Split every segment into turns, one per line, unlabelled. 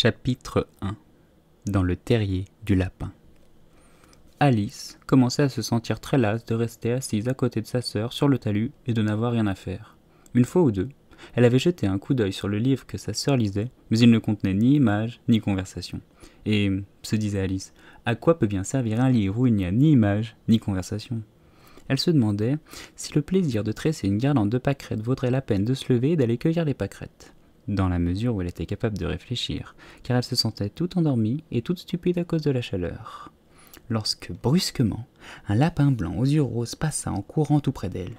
Chapitre 1 Dans le terrier du lapin Alice commençait à se sentir très lasse de rester assise à côté de sa sœur sur le talus et de n'avoir rien à faire. Une fois ou deux, elle avait jeté un coup d'œil sur le livre que sa sœur lisait, mais il ne contenait ni images ni conversation. Et, se disait Alice, à quoi peut bien servir un livre où il n'y a ni image ni conversation Elle se demandait si le plaisir de tresser une guirlande de pâquerettes vaudrait la peine de se lever et d'aller cueillir les pâquerettes dans la mesure où elle était capable de réfléchir, car elle se sentait tout endormie et toute stupide à cause de la chaleur. Lorsque, brusquement, un lapin blanc aux yeux roses passa en courant tout près d'elle.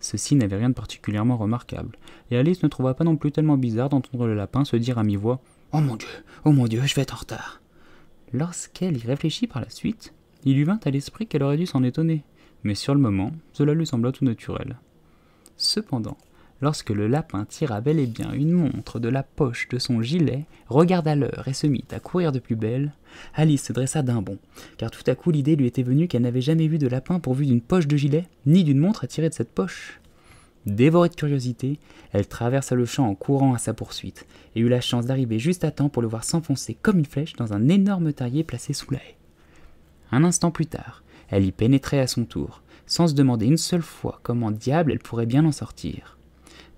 Ceci n'avait rien de particulièrement remarquable, et Alice ne trouva pas non plus tellement bizarre d'entendre le lapin se dire à mi-voix Oh mon Dieu, oh mon Dieu, je vais être en retard. Lorsqu'elle y réfléchit par la suite, il lui vint à l'esprit qu'elle aurait dû s'en étonner, mais sur le moment, cela lui sembla tout naturel. Cependant, lorsque le lapin tira bel et bien une montre de la poche de son gilet, regarda l'heure et se mit à courir de plus belle, Alice se dressa d'un bond, car tout à coup l'idée lui était venue qu'elle n'avait jamais vu de lapin pourvu d'une poche de gilet, ni d'une montre à tirer de cette poche. Dévorée de curiosité, elle traversa le champ en courant à sa poursuite, et eut la chance d'arriver juste à temps pour le voir s'enfoncer comme une flèche dans un énorme terrier placé sous la haie. Un instant plus tard, elle y pénétrait à son tour, sans se demander une seule fois comment diable elle pourrait bien en sortir.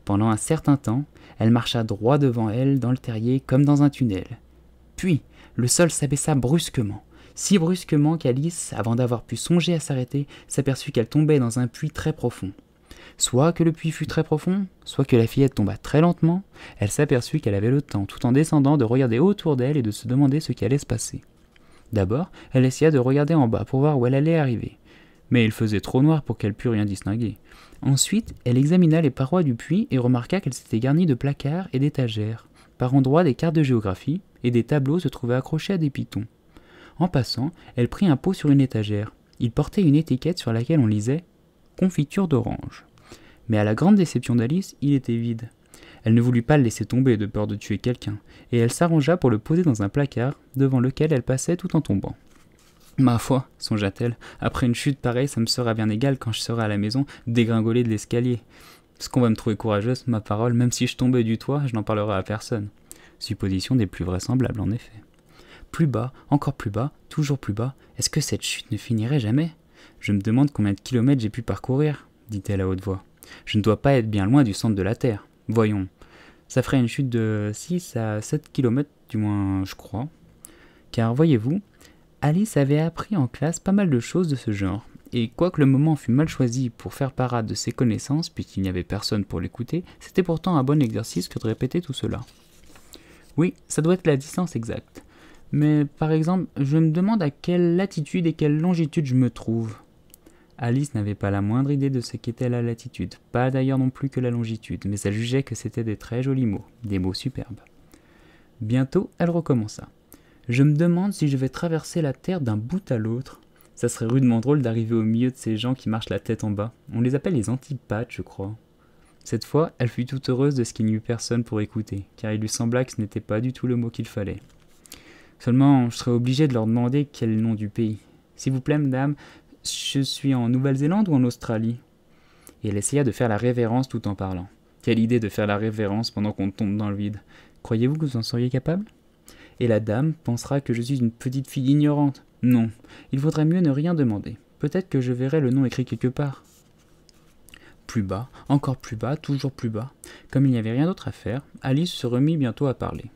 Pendant un certain temps, elle marcha droit devant elle dans le terrier comme dans un tunnel. Puis, le sol s'abaissa brusquement, si brusquement qu'Alice, avant d'avoir pu songer à s'arrêter, s'aperçut qu'elle tombait dans un puits très profond. Soit que le puits fut très profond, soit que la fillette tomba très lentement, elle s'aperçut qu'elle avait le temps, tout en descendant, de regarder autour d'elle et de se demander ce qui allait se passer. D'abord, elle essaya de regarder en bas pour voir où elle allait arriver mais il faisait trop noir pour qu'elle pût rien distinguer. Ensuite, elle examina les parois du puits et remarqua qu'elles s'étaient garnies de placards et d'étagères. Par endroits, des cartes de géographie et des tableaux se trouvaient accrochés à des pitons. En passant, elle prit un pot sur une étagère. Il portait une étiquette sur laquelle on lisait Confiture d'orange. Mais à la grande déception d'Alice, il était vide. Elle ne voulut pas le laisser tomber de peur de tuer quelqu'un, et elle s'arrangea pour le poser dans un placard, devant lequel elle passait tout en tombant. Ma foi, songea-t-elle, après une chute pareille, ça me sera bien égal quand je serai à la maison dégringolée de l'escalier. Ce qu'on va me trouver courageuse, ma parole, même si je tombais du toit, je n'en parlerai à personne. Supposition des plus vraisemblables, en effet. Plus bas, encore plus bas, toujours plus bas, est-ce que cette chute ne finirait jamais Je me demande combien de kilomètres j'ai pu parcourir, dit-elle à haute voix. Je ne dois pas être bien loin du centre de la Terre. Voyons. Ça ferait une chute de 6 à 7 kilomètres, du moins, je crois. Car voyez-vous, Alice avait appris en classe pas mal de choses de ce genre, et quoique le moment fût mal choisi pour faire parade de ses connaissances, puisqu'il n'y avait personne pour l'écouter, c'était pourtant un bon exercice que de répéter tout cela. Oui, ça doit être la distance exacte. Mais par exemple, je me demande à quelle latitude et quelle longitude je me trouve. Alice n'avait pas la moindre idée de ce qu'était la latitude, pas d'ailleurs non plus que la longitude, mais elle jugeait que c'était des très jolis mots, des mots superbes. Bientôt, elle recommença. Je me demande si je vais traverser la Terre d'un bout à l'autre. Ça serait rudement drôle d'arriver au milieu de ces gens qui marchent la tête en bas. On les appelle les antipathes, je crois. Cette fois, elle fut toute heureuse de ce qu'il n'y eut personne pour écouter, car il lui sembla que ce n'était pas du tout le mot qu'il fallait. Seulement, je serais obligé de leur demander quel nom du pays. S'il vous plaît, madame, je suis en Nouvelle-Zélande ou en Australie Et elle essaya de faire la révérence tout en parlant. Quelle idée de faire la révérence pendant qu'on tombe dans le vide. Croyez-vous que vous en seriez capable et la dame pensera que je suis une petite fille ignorante. Non, il vaudrait mieux ne rien demander. Peut-être que je verrai le nom écrit quelque part. Plus bas, encore plus bas, toujours plus bas. Comme il n'y avait rien d'autre à faire, Alice se remit bientôt à parler.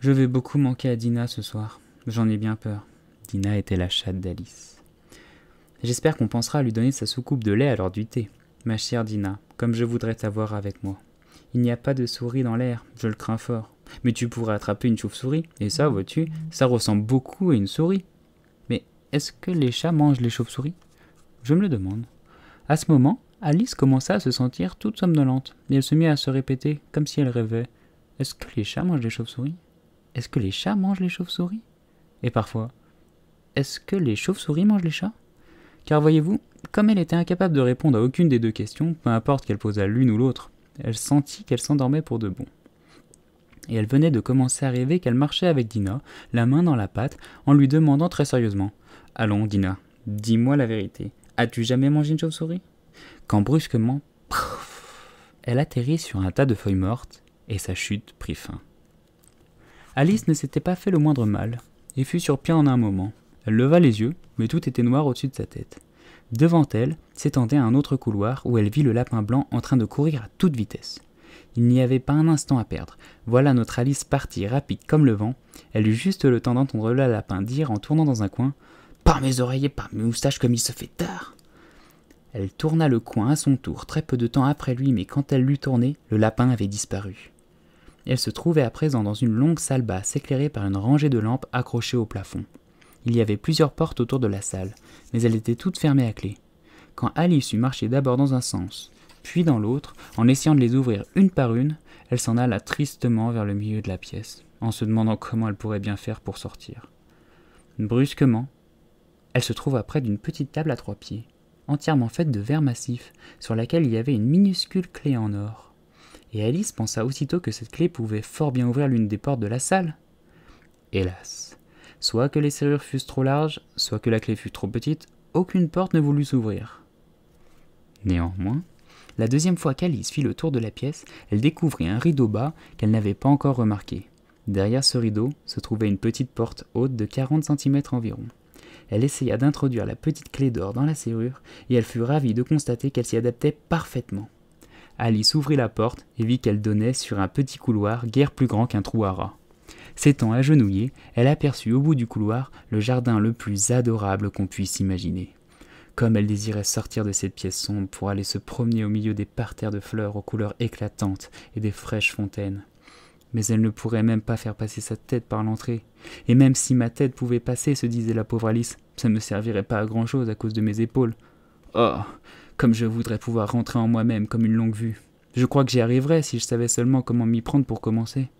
Je vais beaucoup manquer à Dina ce soir. J'en ai bien peur. Dina était la chatte d'Alice. J'espère qu'on pensera à lui donner sa soucoupe de lait à l'heure du thé. Ma chère Dina, comme je voudrais t'avoir avec moi. Il n'y a pas de souris dans l'air, je le crains fort mais tu pourrais attraper une chauve-souris. Et ça, vois-tu, ça ressemble beaucoup à une souris. Mais est-ce que les chats mangent les chauves-souris Je me le demande. À ce moment, Alice commença à se sentir toute somnolente, et elle se mit à se répéter, comme si elle rêvait. Est-ce que les chats mangent les chauves-souris Est-ce que les chats mangent les chauves-souris Et parfois, est-ce que les chauves-souris mangent les chats Car voyez-vous, comme elle était incapable de répondre à aucune des deux questions, peu importe qu'elle posât l'une ou l'autre, elle sentit qu'elle s'endormait pour de bon et elle venait de commencer à rêver qu'elle marchait avec Dina, la main dans la patte, en lui demandant très sérieusement Allons, Dina, dis-moi la vérité, as-tu jamais mangé une chauve-souris Quand brusquement, elle atterrit sur un tas de feuilles mortes et sa chute prit fin. Alice ne s'était pas fait le moindre mal et fut sur pied en un moment. Elle leva les yeux, mais tout était noir au-dessus de sa tête. Devant elle s'étendait un autre couloir où elle vit le lapin blanc en train de courir à toute vitesse. Il n'y avait pas un instant à perdre. Voilà notre Alice partie rapide comme le vent. Elle eut juste le temps d'entendre le lapin dire en tournant dans un coin Par mes oreilles par mes moustaches comme il se fait tard Elle tourna le coin à son tour très peu de temps après lui, mais quand elle l'eut tourné, le lapin avait disparu. Elle se trouvait à présent dans une longue salle basse éclairée par une rangée de lampes accrochées au plafond. Il y avait plusieurs portes autour de la salle, mais elles étaient toutes fermées à clef. Quand Alice eut marché d'abord dans un sens, puis dans l'autre, en essayant de les ouvrir une par une, elle s'en alla tristement vers le milieu de la pièce, en se demandant comment elle pourrait bien faire pour sortir. Brusquement, elle se trouva près d'une petite table à trois pieds, entièrement faite de verre massif, sur laquelle il y avait une minuscule clé en or. Et Alice pensa aussitôt que cette clé pouvait fort bien ouvrir l'une des portes de la salle. Hélas, soit que les serrures fussent trop larges, soit que la clé fût trop petite, aucune porte ne voulut s'ouvrir. Néanmoins, la deuxième fois qu'Alice fit le tour de la pièce, elle découvrit un rideau bas qu'elle n'avait pas encore remarqué. Derrière ce rideau se trouvait une petite porte haute de 40 cm environ. Elle essaya d'introduire la petite clé d'or dans la serrure et elle fut ravie de constater qu'elle s'y adaptait parfaitement. Alice ouvrit la porte et vit qu'elle donnait sur un petit couloir guère plus grand qu'un trou à rats. S'étant agenouillée, elle aperçut au bout du couloir le jardin le plus adorable qu'on puisse imaginer. Comme elle désirait sortir de cette pièce sombre pour aller se promener au milieu des parterres de fleurs aux couleurs éclatantes et des fraîches fontaines. Mais elle ne pourrait même pas faire passer sa tête par l'entrée. Et même si ma tête pouvait passer, se disait la pauvre Alice, ça ne me servirait pas à grand chose à cause de mes épaules. Oh. Comme je voudrais pouvoir rentrer en moi-même comme une longue vue. Je crois que j'y arriverais si je savais seulement comment m'y prendre pour commencer.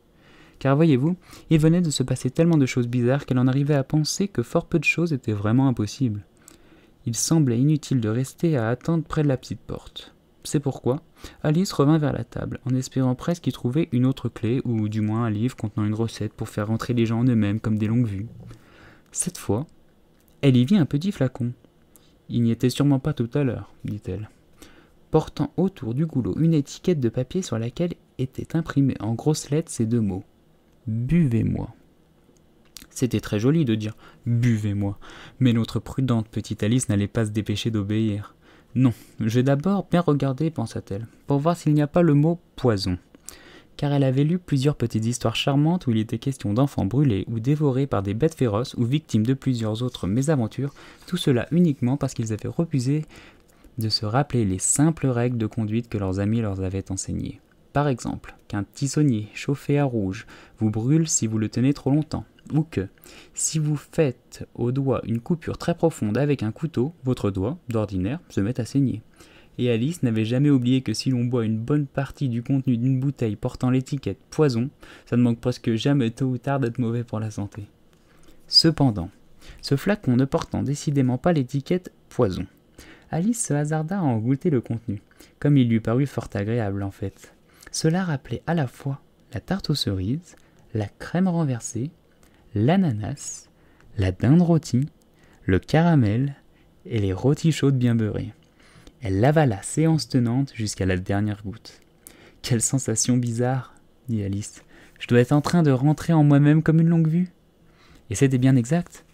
Car voyez-vous, il venait de se passer tellement de choses bizarres qu'elle en arrivait à penser que fort peu de choses étaient vraiment impossibles. Il semblait inutile de rester à attendre près de la petite porte. C'est pourquoi Alice revint vers la table, en espérant presque y trouver une autre clé, ou du moins un livre contenant une recette pour faire rentrer les gens en eux-mêmes comme des longues vues. Cette fois, elle y vit un petit flacon. Il n'y était sûrement pas tout à l'heure, dit-elle. Portant autour du goulot une étiquette de papier sur laquelle étaient imprimés en grosses lettres ces deux mots. Buvez-moi. C'était très joli de dire Buvez-moi. Mais notre prudente petite Alice n'allait pas se dépêcher d'obéir. Non, je vais d'abord bien regarder, pensa-t-elle, pour voir s'il n'y a pas le mot poison. Car elle avait lu plusieurs petites histoires charmantes où il était question d'enfants brûlés ou dévorés par des bêtes féroces ou victimes de plusieurs autres mésaventures, tout cela uniquement parce qu'ils avaient refusé de se rappeler les simples règles de conduite que leurs amis leur avaient enseignées. Par exemple, qu'un tisonnier chauffé à rouge vous brûle si vous le tenez trop longtemps, ou que si vous faites au doigt une coupure très profonde avec un couteau, votre doigt, d'ordinaire, se met à saigner. Et Alice n'avait jamais oublié que si l'on boit une bonne partie du contenu d'une bouteille portant l'étiquette poison, ça ne manque presque jamais tôt ou tard d'être mauvais pour la santé. Cependant, ce flacon ne portant décidément pas l'étiquette poison, Alice se hasarda à en goûter le contenu, comme il lui parut fort agréable en fait. Cela rappelait à la fois la tarte aux cerises, la crème renversée l'ananas, la dinde rôtie, le caramel et les rôties chaudes bien beurrées. Elle l'avala séance tenante jusqu'à la dernière goutte. Quelle sensation bizarre, dit Alice. Je dois être en train de rentrer en moi-même comme une longue vue. Et c'était bien exact.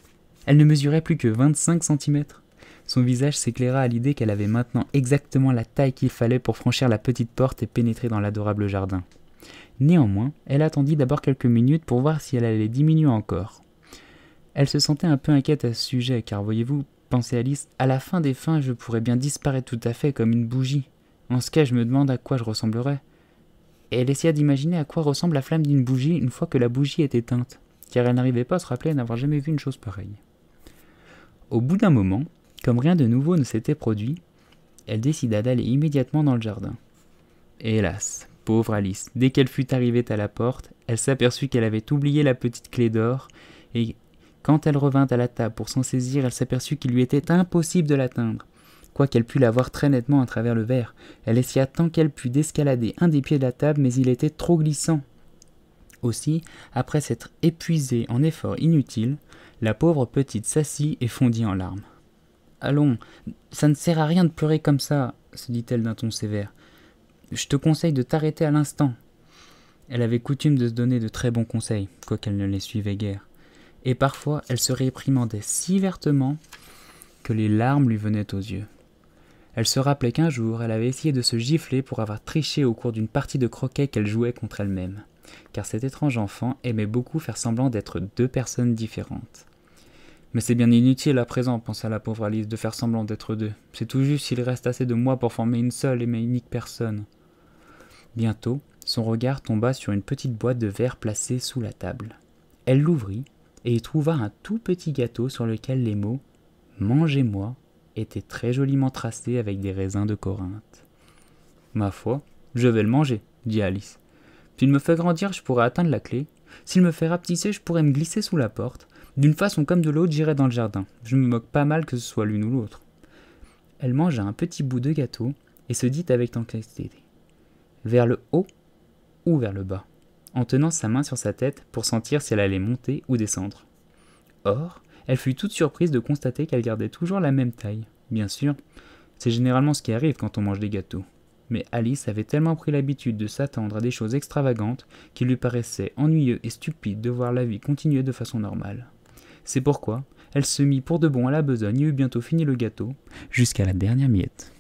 Elle ne mesurait plus que 25 centimètres. Son visage s'éclaira à l'idée qu'elle avait maintenant exactement la taille qu'il fallait pour franchir la petite porte et pénétrer dans l'adorable jardin. Néanmoins, elle attendit d'abord quelques minutes pour voir si elle allait diminuer encore. Elle se sentait un peu inquiète à ce sujet, car voyez-vous, pensait Alice, à la fin des fins, je pourrais bien disparaître tout à fait comme une bougie. En ce cas, je me demande à quoi je ressemblerais. Et elle essaya d'imaginer à quoi ressemble la flamme d'une bougie une fois que la bougie est éteinte, car elle n'arrivait pas à se rappeler n'avoir jamais vu une chose pareille. Au bout d'un moment, comme rien de nouveau ne s'était produit, elle décida d'aller immédiatement dans le jardin. Hélas, Pauvre Alice. Dès qu'elle fut arrivée à la porte, elle s'aperçut qu'elle avait oublié la petite clé d'or, et quand elle revint à la table pour s'en saisir, elle s'aperçut qu'il lui était impossible de l'atteindre. Quoiqu'elle pût la voir très nettement à travers le verre, elle essaya tant qu'elle put d'escalader un des pieds de la table, mais il était trop glissant. Aussi, après s'être épuisée en efforts inutiles, la pauvre petite s'assit et fondit en larmes. Allons, ça ne sert à rien de pleurer comme ça, se dit-elle d'un ton sévère. Je te conseille de t'arrêter à l'instant. Elle avait coutume de se donner de très bons conseils, quoiqu'elle ne les suivait guère. Et parfois, elle se réprimandait si vertement que les larmes lui venaient aux yeux. Elle se rappelait qu'un jour, elle avait essayé de se gifler pour avoir triché au cours d'une partie de croquet qu'elle jouait contre elle-même, car cet étrange enfant aimait beaucoup faire semblant d'être deux personnes différentes. Mais c'est bien inutile à présent, pensa la pauvre Alice, de faire semblant d'être deux. C'est tout juste s'il reste assez de moi pour former une seule et ma unique personne. Bientôt, son regard tomba sur une petite boîte de verre placée sous la table. Elle l'ouvrit et y trouva un tout petit gâteau sur lequel les mots Mangez-moi étaient très joliment tracés avec des raisins de Corinthe. Ma foi, je vais le manger, dit Alice. S'il me fait grandir, je pourrai atteindre la clé. S'il me fait rapetisser, je pourrai me glisser sous la porte. D'une façon comme de l'autre, j'irai dans le jardin. Je me moque pas mal que ce soit l'une ou l'autre. Elle mangea un petit bout de gâteau et se dit avec vers le haut ou vers le bas, en tenant sa main sur sa tête pour sentir si elle allait monter ou descendre. Or, elle fut toute surprise de constater qu'elle gardait toujours la même taille. Bien sûr, c'est généralement ce qui arrive quand on mange des gâteaux. Mais Alice avait tellement pris l'habitude de s'attendre à des choses extravagantes qu'il lui paraissait ennuyeux et stupide de voir la vie continuer de façon normale. C'est pourquoi elle se mit pour de bon à la besogne et eut bientôt fini le gâteau, jusqu'à la dernière miette.